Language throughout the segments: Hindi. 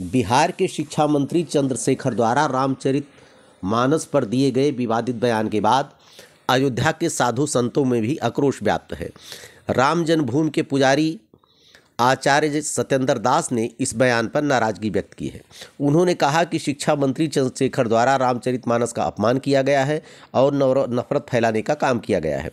बिहार के शिक्षा मंत्री चंद्रशेखर द्वारा रामचरित मानस पर दिए गए विवादित बयान के बाद अयोध्या के साधु संतों में भी आक्रोश व्याप्त है राम जन्मभूमि के पुजारी आचार्य सत्येंद्र दास ने इस बयान पर नाराजगी व्यक्त की है उन्होंने कहा कि शिक्षा मंत्री चंद्रशेखर द्वारा रामचरित मानस का अपमान किया गया है और नफरत फैलाने का काम किया गया है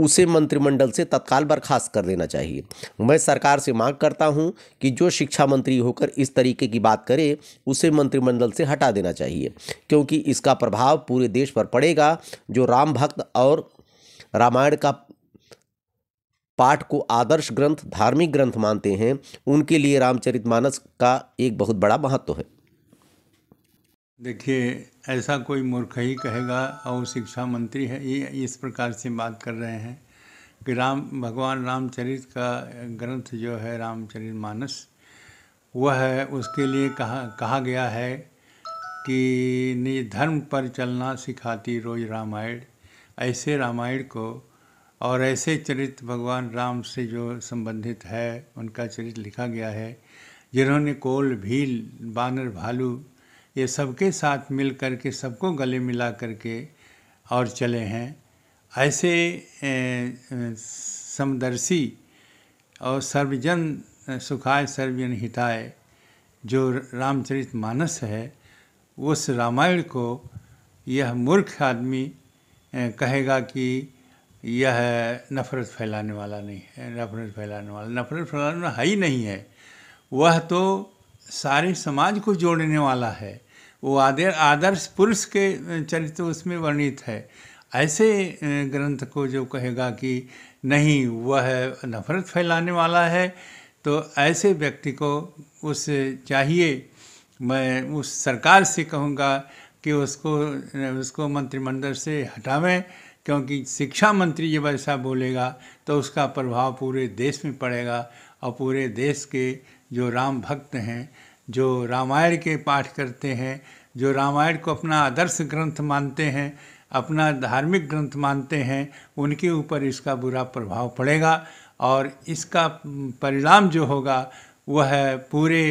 उसे मंत्रिमंडल से तत्काल बर्खास्त कर देना चाहिए मैं सरकार से मांग करता हूँ कि जो शिक्षा मंत्री होकर इस तरीके की बात करे उसे मंत्रिमंडल से हटा देना चाहिए क्योंकि इसका प्रभाव पूरे देश पर पड़ेगा जो राम भक्त और रामायण का पाठ को आदर्श ग्रंथ धार्मिक ग्रंथ मानते हैं उनके लिए रामचरितमानस का एक बहुत बड़ा महत्व है देखिए ऐसा कोई मूर्ख ही कहेगा और शिक्षा मंत्री है ये इस प्रकार से बात कर रहे हैं कि राम भगवान रामचरित का ग्रंथ जो है रामचरित मानस वह है उसके लिए कहा कहा गया है कि निज धर्म पर चलना सिखाती रोज रामायण ऐसे रामायण को और ऐसे चरित्र भगवान राम से जो संबंधित है उनका चरित्र लिखा गया है जिन्होंने कोल भील बानर भालू ये सबके साथ मिल कर के सबको गले मिला कर के और चले हैं ऐसे समदर्शी और सर्वजन सुखाय सर्वजन हिताय जो रामचरित मानस है उस रामायण को यह मूर्ख आदमी कहेगा कि यह नफ़रत फैलाने वाला नहीं है नफ़रत फैलाने वाला नफ़रत फैलाने वाला है ही नहीं है वह तो सारे समाज को जोड़ने वाला है वो आदर आदर्श पुरुष के चरित्र उसमें वर्णित है ऐसे ग्रंथ को जो कहेगा कि नहीं वह नफरत फैलाने वाला है तो ऐसे व्यक्ति को उस चाहिए मैं उस सरकार से कहूँगा कि उसको उसको मंत्रिमंडल से हटावें क्योंकि शिक्षा मंत्री जब ऐसा बोलेगा तो उसका प्रभाव पूरे देश में पड़ेगा और पूरे देश के जो राम भक्त हैं जो रामायण के पाठ करते हैं जो रामायण को अपना आदर्श ग्रंथ मानते हैं अपना धार्मिक ग्रंथ मानते हैं उनके ऊपर इसका बुरा प्रभाव पड़ेगा और इसका परिणाम जो होगा वह पूरे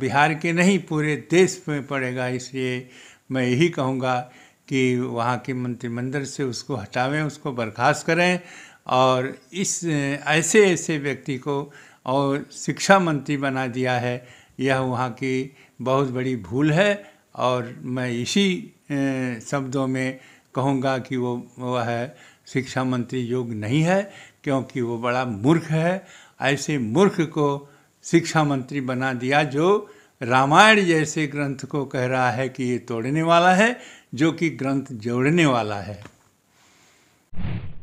बिहार के नहीं पूरे देश में पड़ेगा इसलिए मैं यही कहूँगा कि वहाँ के मंत्रिमंडल से उसको हटावें उसको बर्खास्त करें और इस ऐसे ऐसे व्यक्ति को और शिक्षा मंत्री बना दिया है यह वहाँ की बहुत बड़ी भूल है और मैं इसी शब्दों में कहूँगा कि वो वह शिक्षा मंत्री योग्य नहीं है क्योंकि वो बड़ा मूर्ख है ऐसे मूर्ख को शिक्षा मंत्री बना दिया जो रामायण जैसे ग्रंथ को कह रहा है कि ये तोड़ने वाला है जो कि ग्रंथ जोड़ने वाला है